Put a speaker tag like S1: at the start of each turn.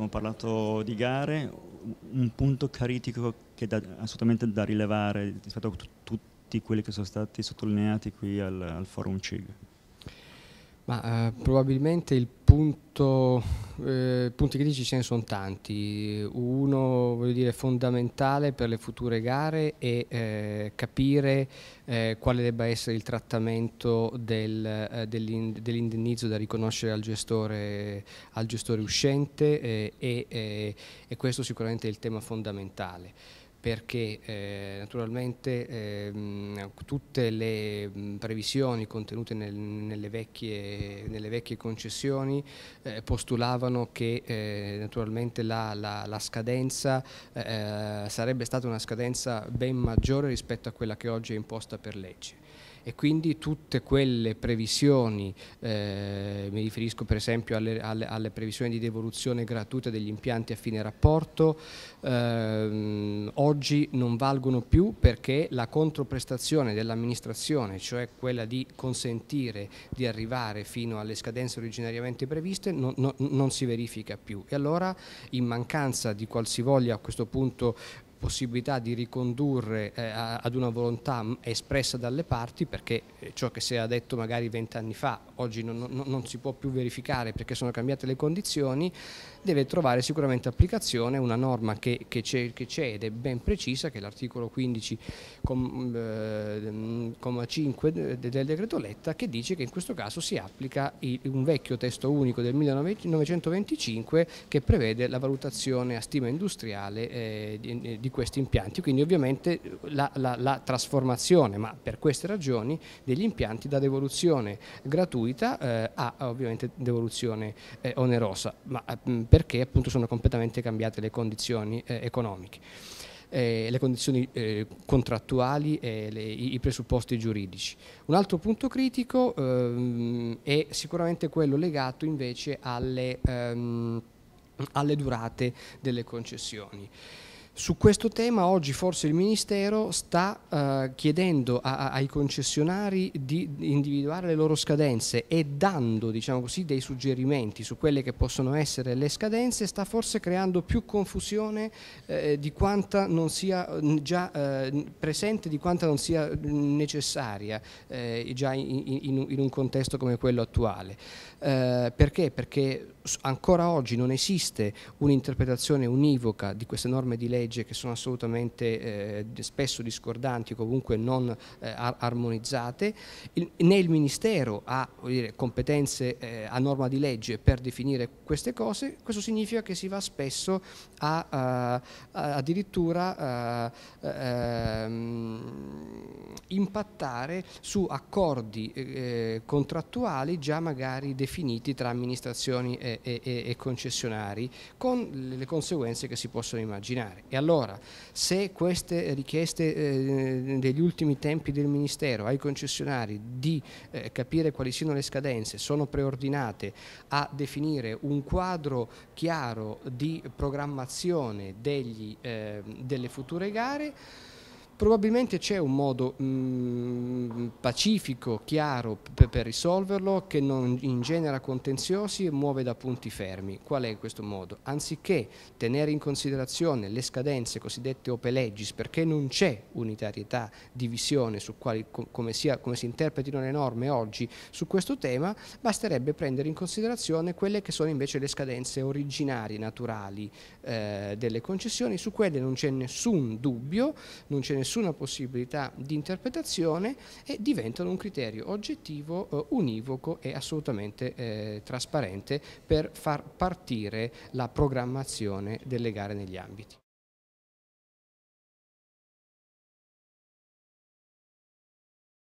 S1: Abbiamo parlato di gare, un punto critico che è assolutamente da rilevare rispetto a tutti quelli che sono stati sottolineati qui al, al forum CIG. Ma, eh, probabilmente il punto eh, punti critici ce ne sono tanti. Uno, voglio dire, fondamentale per le future gare è eh, capire eh, quale debba essere il trattamento del, eh, dell'indennizzo da riconoscere al gestore, al gestore uscente eh, eh, e questo sicuramente è il tema fondamentale perché eh, naturalmente eh, tutte le previsioni contenute nel, nelle, vecchie, nelle, vecchie, concessioni eh, postulavano che eh, naturalmente la, la, la scadenza eh, eh, sarebbe stata una scadenza ben maggiore rispetto a quella che oggi è imposta per legge e quindi tutte quelle previsioni, eh, mi riferisco per esempio alle, alle, alle, previsioni di devoluzione gratuita degli impianti a fine rapporto, ehm, oggi non valgono più perché la controprestazione dell'amministrazione, cioè quella di consentire di arrivare fino alle scadenze originariamente previste, non, non, non si verifica più. E allora in mancanza di qualsivoglia a questo punto possibilità di ricondurre eh, ad una volontà espressa dalle parti perché eh, ciò che si era detto magari vent'anni fa oggi non, non, non, si può più verificare perché sono cambiate le condizioni, deve trovare sicuramente applicazione una norma che, c'è, ed è ben precisa che è l'articolo 15 com, eh, comma 5 eh, del decreto Letta che dice che in questo caso si applica il, un vecchio testo unico del 1925 che prevede la valutazione a stima industriale eh, di, di di questi impianti, quindi ovviamente la, la, la trasformazione, ma per queste ragioni, degli impianti da devoluzione gratuita eh, a ovviamente devoluzione eh, onerosa, ma eh, mh, perché appunto sono completamente cambiate le condizioni eh, economiche. Eh, le condizioni eh, contrattuali e le, i presupposti giuridici. Un altro punto critico ehm, è sicuramente quello legato invece alle, ehm, alle durate delle concessioni. Su questo tema oggi forse il Ministero sta eh, chiedendo a, a, ai concessionari di individuare le loro scadenze e dando diciamo così, dei suggerimenti su quelle che possono essere le scadenze, sta forse creando più confusione eh, di quanta non sia mm, già eh, presente, di quanta non sia mm, necessaria eh, già in, in, in, un contesto come quello attuale. Eh, perché? Perché ancora oggi non esiste un'interpretazione univoca di queste norme di legge legge che sono assolutamente eh, spesso discordanti o comunque non eh, armonizzate, il, né il Ministero ha dire, competenze eh, a norma di legge per definire queste cose, questo significa che si va spesso a, a, a addirittura ehm, impattare su accordi eh, contrattuali già magari definiti tra amministrazioni e, e, e concessionari con le conseguenze che si possono immaginare. E allora, se queste richieste eh, degli ultimi tempi del Ministero ai concessionari di eh, capire quali siano le scadenze sono preordinate a definire un quadro chiaro di programmazione degli, eh, delle future gare, Probabilmente c'è un modo mh, mm, pacifico, chiaro per, per, risolverlo che non ingenera contenziosi e muove da punti fermi. Qual è questo modo? Anziché tenere in considerazione le scadenze cosiddette ope legis, perché non c'è unitarietà di visione su quali, come, sia, come si interpretino le norme oggi su questo tema, basterebbe prendere in considerazione quelle che sono invece le scadenze originarie, naturali eh, delle concessioni. Su quelle non c'è nessun dubbio, non c'è nessun nessuna possibilità di interpretazione e diventano un criterio oggettivo, eh, univoco e assolutamente eh, trasparente per far partire la programmazione delle gare negli ambiti.